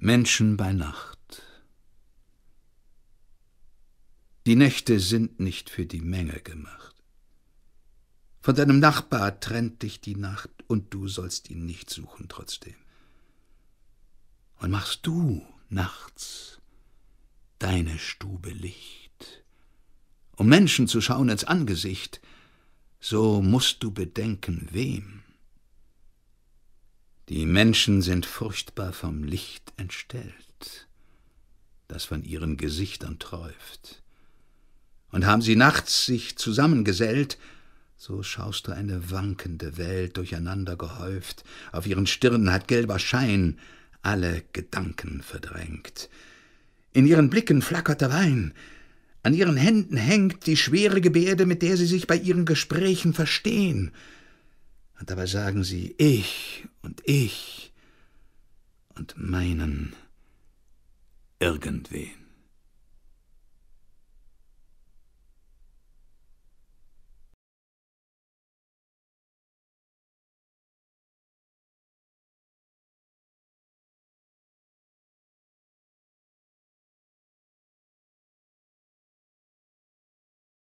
Menschen bei Nacht. Die Nächte sind nicht für die Menge gemacht. Von deinem Nachbar trennt dich die Nacht und du sollst ihn nicht suchen trotzdem. Und machst du nachts deine Stube Licht, um Menschen zu schauen ins Angesicht, so musst du bedenken, wem. Die Menschen sind furchtbar vom Licht entstellt, das von ihren Gesichtern träuft. Und haben sie nachts sich zusammengesellt, so schaust du eine wankende Welt durcheinander gehäuft, auf ihren Stirnen hat gelber Schein alle Gedanken verdrängt. In ihren Blicken flackert der Wein, an ihren Händen hängt die schwere Gebärde, mit der sie sich bei ihren Gesprächen verstehen, dabei sagen sie ich und ich und meinen irgendwen.